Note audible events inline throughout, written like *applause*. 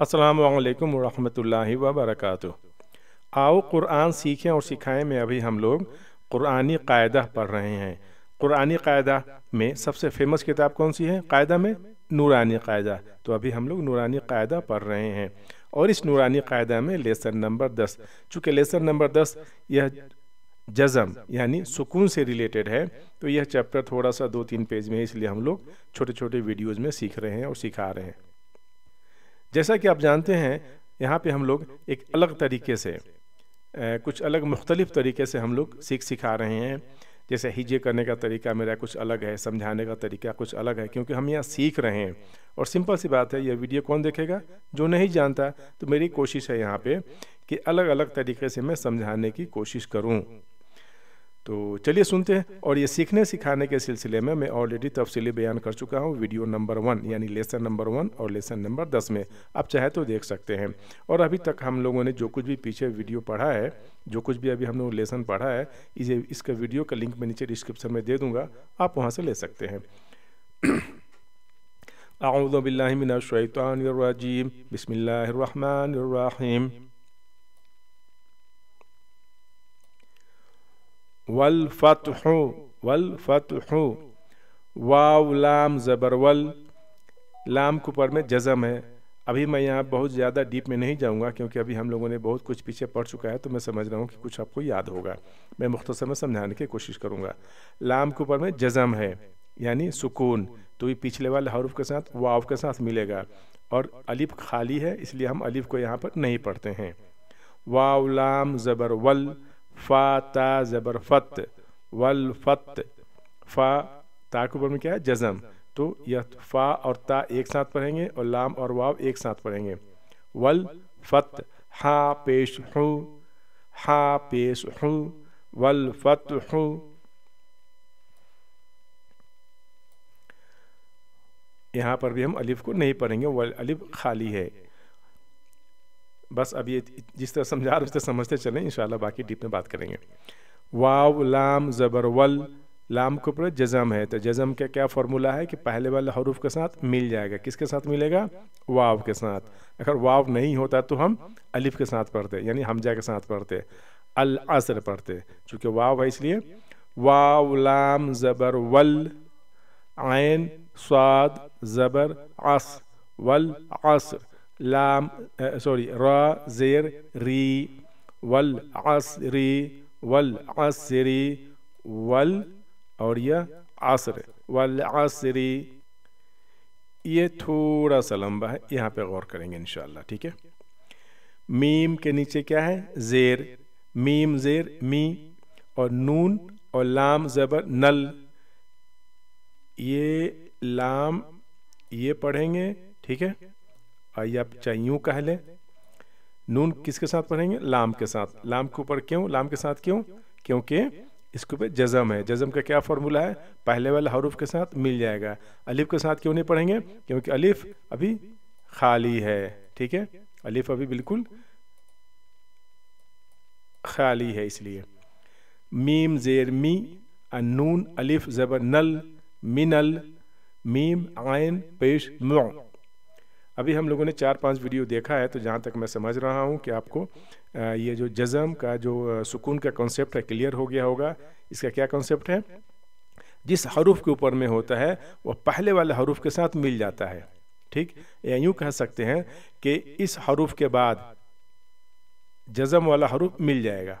असलकम वरहमल वबरक आओ कुरान सीखें और सिखाएं में अभी हम लोग कुरानी कायदा पढ़ रहे हैं कुरानी कायदा में सबसे फेमस किताब कौन सी है कायदा में नूरानी कायदा तो अभी हम लोग नूरानी कायदा पढ़ रहे हैं और इस नूरानी कायदा में लेसन नंबर दस चूँकि लेसन नंबर दस यह जज़म यानी सुकून से रिलेटेड है तो यह चैप्टर थोड़ा सा दो तीन पेज में है इसलिए हम लोग छोटे छोटे वीडियोज़ में सीख रहे हैं और सिखा रहे हैं जैसा कि आप जानते हैं यहाँ पे हम लोग एक अलग तरीके से कुछ अलग मुख्तलिफ तरीके से हम लोग सीख सिखा रहे हैं जैसे हिजे करने का तरीका मेरा कुछ अलग है समझाने का तरीका कुछ अलग है क्योंकि हम यहाँ सीख रहे हैं और सिंपल सी बात है यह वीडियो कौन देखेगा जो नहीं जानता तो मेरी कोशिश है यहाँ पे कि अलग अलग तरीके से मैं समझाने की कोशिश करूँ तो चलिए सुनते हैं और ये सीखने सिखाने के सिलसिले में मैं ऑलरेडी तफसीली बयान कर चुका हूँ वीडियो नंबर वन यानी लेसन नंबर वन और लेसन नंबर दस में आप चाहे तो देख सकते हैं और अभी तक हम लोगों ने जो कुछ भी पीछे वीडियो पढ़ा है जो कुछ भी अभी हम लोग लेसन पढ़ा है इसे इसका वीडियो का लिंक मैं नीचे डिस्क्रिप्शन में दे दूँगा आप वहाँ से ले सकते हैं आउज़बिल्लिमिनशैतानरजीम *clears throat* बसमिल्लर वल फ़तह वल फ़तह वाव लाम ज़बरवल लाम को पर में जज़म है अभी मैं यहाँ बहुत ज़्यादा डीप में नहीं जाऊँगा क्योंकि अभी हम लोगों ने बहुत कुछ पीछे पढ़ चुका है तो मैं समझ रहा हूँ कि कुछ आपको याद होगा मैं मुख्तसर में समझाने की कोशिश करूँगा लाम के ऊपर में जज़म है यानी सुकून तो ये पिछले वाले हरूफ के साथ वाव के साथ मिलेगा और अलिफ खाली है इसलिए हम अलिफ को यहाँ पर नहीं पढ़ते हैं वाव लाम ज़बर वल फ़ाता ज़बर फ़त वल फ़त फ़ा ता के ऊपर में क्या है जज़म तो यह फ़ा और ता एक साथ पढ़ेंगे और लाम और वाव एक साथ पढ़ेंगे वल फ़त हा पेश हूँ हा पेश हूँ वल फ़त हूँ यहाँ पर भी हम अलिफ को नहीं पढ़ेंगे वल अलिफ खाली है बस अब ये जिस तरह समझा रहे उस तरह समझते चलें इन बाकी डीप में बात करेंगे वाव लाम जबर वल लाम के ऊपर जज़म है तो जज़म का क्या फार्मूला है कि पहले वाले हरूफ के साथ मिल जाएगा किसके साथ मिलेगा वाव के साथ अगर वाव नहीं होता तो हम अलिफ के साथ पढ़ते यानी हमजा के साथ पढ़ते अल असर पढ़ते चूँकि वाव है इसलिए वाव लाम ज़बर वल आयन स्वाद ज़बर अस वल असर लाम सॉरी रा जेर री वल आसरी वल आसरी वल और यह आसर वल आसरी ये थोड़ा सा लंबा है यहाँ पे गौर करेंगे इन ठीक है मीम के नीचे क्या है जेर मीम जेर मी और नून और लाम ज़बर नल ये लाम ये पढ़ेंगे ठीक है आइए आप यूं कह लें नून किसके साथ पढ़ेंगे लाम के साथ लाम के ऊपर क्यों लाम के साथ क्यों क्योंकि इसके ऊपर जज़म है जज़म का क्या फार्मूला है पहले वाले हरूफ के साथ मिल जाएगा अलिफ के साथ क्यों नहीं पढ़ेंगे क्योंकि अलिफ अभी खाली है ठीक है अलिफ अभी बिल्कुल खाली है इसलिए मीम जेर मी नून अलिफ ज़बर नल मिनल मीम आयन पेश अभी हम लोगों ने चार पांच वीडियो देखा है तो जहाँ तक मैं समझ रहा हूँ कि आपको ये जो जज़म का जो सुकून का कॉन्सेप्ट है क्लियर हो गया होगा इसका क्या कॉन्सेप्ट है जिस हरूफ के ऊपर में होता है वह पहले वाले हरूफ के साथ मिल जाता है ठीक या यूँ कह सकते हैं कि इस हरूफ के बाद जज़म वाला हरूफ मिल जाएगा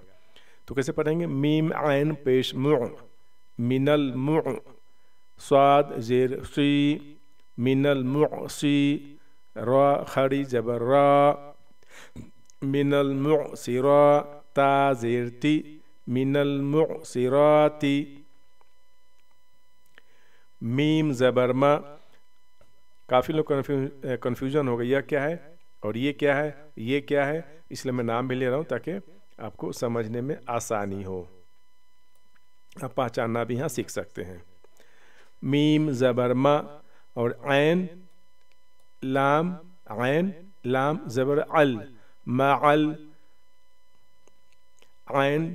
तो कैसे पढ़ेंगे मीम आयन पेश मिनल मु स्वाद जेर सी मिनल मु सी र जबर र मिनल मुसिरा मीम जबरमा काफ़ी लोग कंफ्यूजन हो गया यह क्या है और ये क्या है ये क्या है इसलिए मैं नाम भी ले रहा हूं ताकि आपको समझने में आसानी हो आप पहचानना भी यहां सीख सकते हैं मीम जबरमा और आयन लाम आयन लाम ज़बर अल माल आयन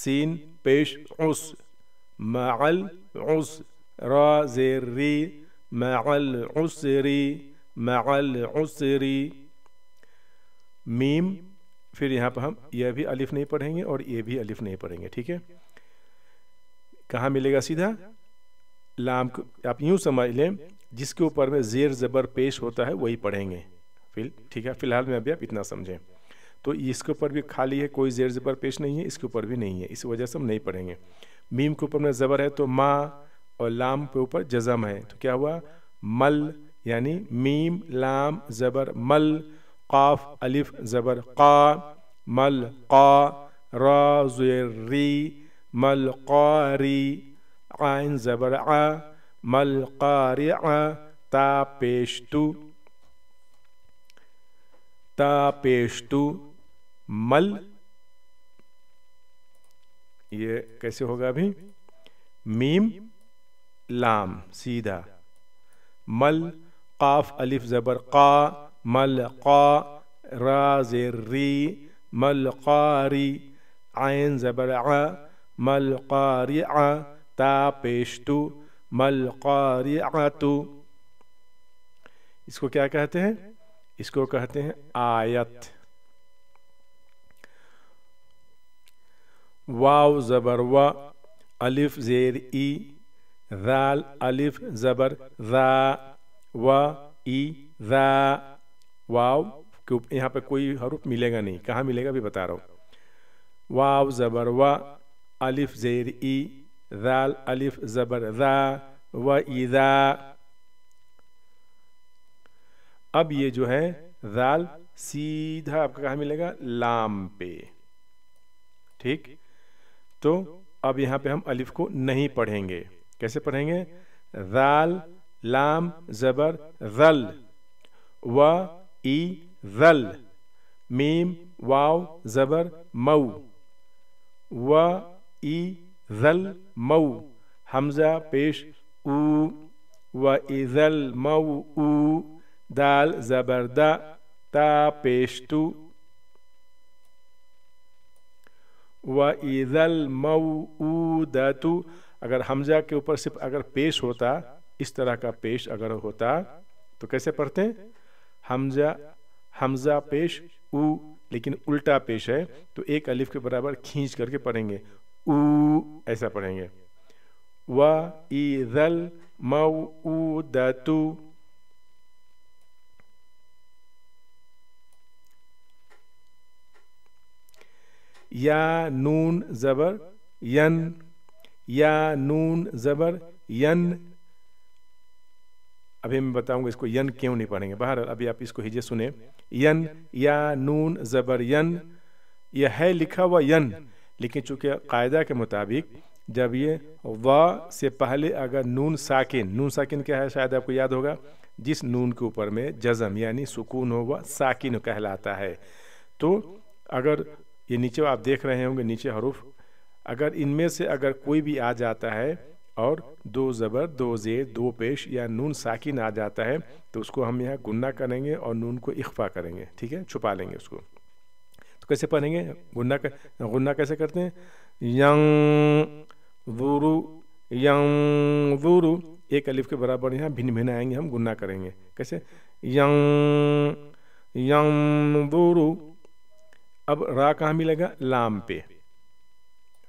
सीन पेश उस माल उस री माल उस माल मीम फिर यहाँ पर हम यह भी अलिफ नहीं पढ़ेंगे और ये भी अलिफ नहीं पढ़ेंगे ठीक है कहाँ मिलेगा सीधा लाम को आप यूं समझ लें जिसके ऊपर में जेर ज़बर पेश होता है वही पढ़ेंगे फिल ठीक है फिलहाल में अभी आप इतना समझें तो इसके ऊपर भी खाली है कोई जेर ज़बर पेश नहीं है इसके ऊपर भी नहीं है इस वजह से हम नहीं पढ़ेंगे मीम के ऊपर में ज़बर है तो माँ और लाम के ऊपर जज़म है तो क्या हुआ मल यानी मीम लाम ज़बर मल काफ अलिफ ज़बर का मल का रा री मल री आन ज़बर आ मलकारियापेष्टु तापेष्टु मल ये कैसे होगा अभी मीम लाम सीधा मल काफ अलिफ जबर का मल का राजेर्री मल कारी आयन जबर आ मल कारी आ तापेष्टु मल इसको क्या कहते हैं इसको कहते हैं आयत वाव ज़बर व अलिफ ज़ेर ई राल अलिफ ज़बर रा व ई रा वाव के पे कोई हरूफ मिलेगा नहीं कहाँ मिलेगा भी बता रहा हूं वाव ज़बर व अलिफ ज़ेर ई दाल अलिफ ज़बर दा व ईदा अब ये जो है दाल सीधा आपका कहा मिलेगा लाम पे ठीक तो अब यहां पे हम अलिफ को नहीं पढ़ेंगे कैसे पढ़ेंगे दाल लाम जबर जल व ई जल मीम वाव जबर मऊ व ई जल मऊ हमजा पेश ऊ व इजल मऊ ऊ दाल जबरदा ता पेश तू व मऊ ईदल मऊदत अगर हमजा के ऊपर सिर्फ अगर पेश होता इस तरह का पेश अगर होता तो कैसे पढ़ते हैं हमजा हमजा पेश ऊ लेकिन उल्टा पेश है तो एक अलिफ के बराबर खींच करके पढ़ेंगे ऊ ऐसा पढ़ेंगे व ईदल मऊ दतु या नून जबर यन या नून जबर यन अभी मैं बताऊंगा इसको यन क्यों नहीं पढ़ेंगे बाहर अभी आप इसको हिजे सुने यन या नून जबर यन यह है लिखा हुआ यन लेकिन चूंकि कायदा के मुताबिक जब ये व से पहले अगर नून साकिन नून साकिन क्या है शायद आपको याद होगा जिस नून के ऊपर में जज़म यानी सुकून हो वह साकिन कहलाता है तो अगर ये नीचे आप देख रहे होंगे नीचे हरूफ अगर इनमें से अगर कोई भी आ जाता है और दो ज़बर दो ज़ेर दो पेश या नून साकिन आ जाता है तो उसको हम यहाँ गुन्ना करेंगे और नून को इख्फा करेंगे ठीक है छुपा लेंगे उसको तो कैसे पढ़ेंगे गुन्ना गुन्ना कैसे करते हैं यंग वुरु यंग वुरु एक अलिफ के बराबर यहाँ भिन्न भिन्न आएंगे हम गुन्ना करेंगे कैसे यंग यंग वुरु अब रा कहाँ मिलेगा लाम पे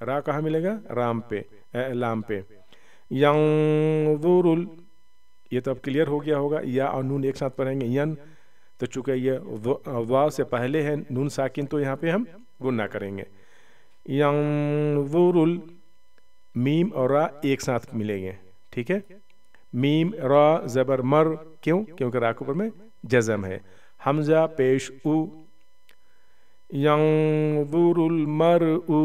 रा कहाँ मिलेगा राम पे ए, लाम पे यंग ये तो अब क्लियर हो गया होगा या और नून एक साथ पढ़ेंगे यन तो चूंकि ये वाव से पहले है नून साकिन तो यहाँ पे हम गुना करेंगे यंगुरुल मीम और रा एक साथ मिलेंगे ठीक है मीम रा ज़बर मर क्यों क्योंकि रा के ऊपर में जज़म है हमजा पेश उ यंगुरुल मर उ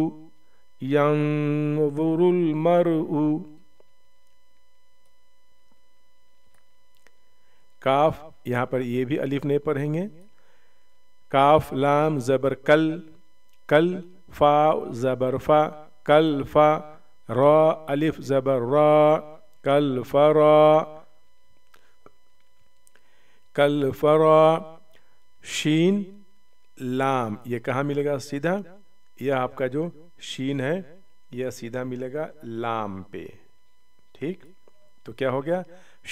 यंगुरुल मर उ काफ यहाँ पर ये भी अलिफ ने पढ़ेंगे काफ लाम ज़बर कल कल फा ज़बर फा कल फा रा अलिफ ज़बर रा कल फरा कल फरा शीन लाम ये कहाँ मिलेगा सीधा यह आपका जो शीन है यह सीधा मिलेगा लाम पे ठीक तो क्या हो गया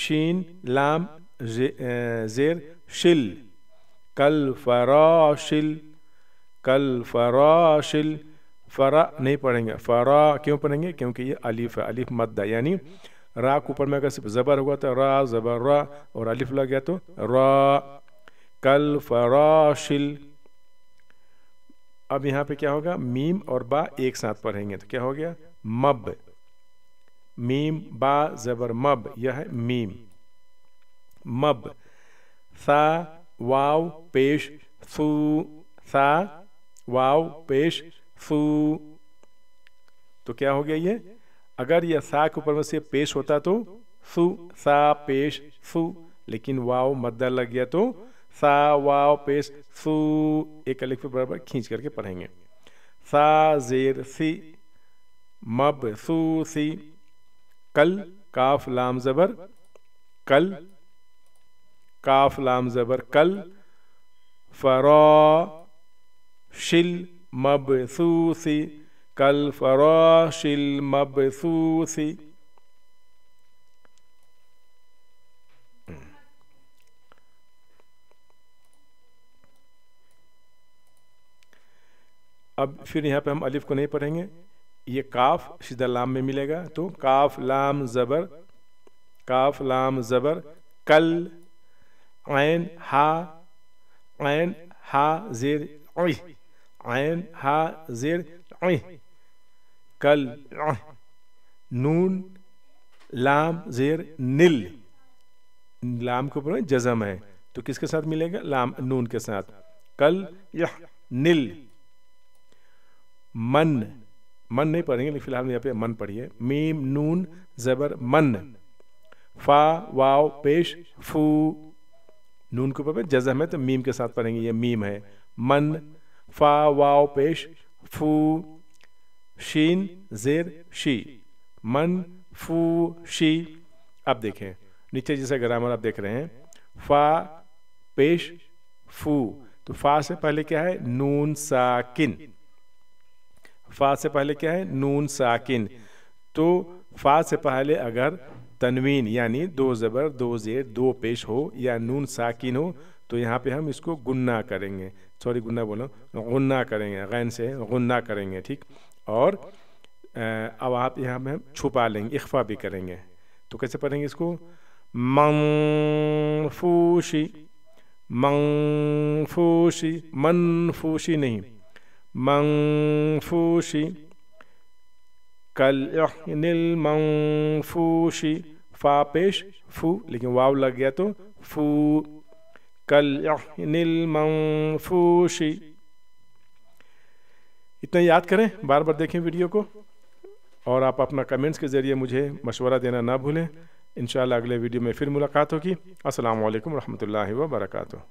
शीन लाम जेर शिल कल फराशिल कल फराशिल फरा नहीं पढ़ेंगे फरा क्यों पढ़ेंगे क्योंकि ये अलीफ है अलिफ मद्दा यानी रा के ऊपर में अगर सिर्फ ज़बर हुआ तो रा ज़बर रा और अलीफ लग गया तो रा कल फराशिल अब यहाँ पे क्या होगा मीम और बा एक साथ पढ़ेंगे तो क्या हो गया मब मीम बा ज़बर मब यह है मीम मब सा वाव पेश सु सा वाव पेश सु तो क्या हो गया ये अगर यह सा के ऊपर में से पेश होता तो सु सा पेश सु लेकिन वाव मद्दा लग गया तो सा वाव पेश सु एक अलिफ पे बराबर खींच करके पढ़ेंगे सा जेर सी मब सु सी कल काफ लाम जबर कल काफ लाम जबर कल फरा शिल मब सूसी कल फरा शिल मब सूसी अब फिर यहां पे हम अलिफ को नहीं पढ़ेंगे ये काफ सीधा लाम में मिलेगा तो काफ लाम ज़बर काफ लाम ज़बर कल ein حاء ein حاء zir عي ein حاء zir عي kal nun lam zir nil लाम के ऊपर जजम है तो किसके साथ मिलेगा लाम नून के साथ कल यह नील मन मन नहीं पढ़ेंगे लेकिन फिलहाल यहाँ पे मन पढ़िए मीम नून जबर मन फा वाव पेश फू नून के ऊपर पे जजम है तो मीम के साथ पढ़ेंगे ये मीम है मन फा वाओ पेश फू शीन जेर शी मन फू शी अब देखें नीचे जैसा ग्रामर आप देख रहे हैं फा पेश फू तो फा से पहले क्या है नून साकिन फा से पहले क्या है नून साकिन तो फा से पहले अगर तनवीन यानी दो ज़बर दो ज़ेर दो पेश हो या नून साकिन हो तो यहाँ पे हम इसको गुन्ना करेंगे सॉरी गुन्ना बोलो गुन्ना करेंगे गैन से गुन्ना करेंगे ठीक और अब आप यहाँ पे हम छुपा लेंगे इख्फा भी करेंगे तो कैसे पढ़ेंगे इसको मंगफूशी मंगफूशी मनफूशी नहीं मंगफूशी कल मंफूशी फा पेश फू लेकिन वाव लग गया तो फू कल मंफूशी इतना याद करें बार बार देखें वीडियो को और आप अपना कमेंट्स के ज़रिए मुझे मशवरा देना ना भूलें इंशाल्लाह अगले वीडियो में फिर मुलाकात होगी असल वरहमल वर्का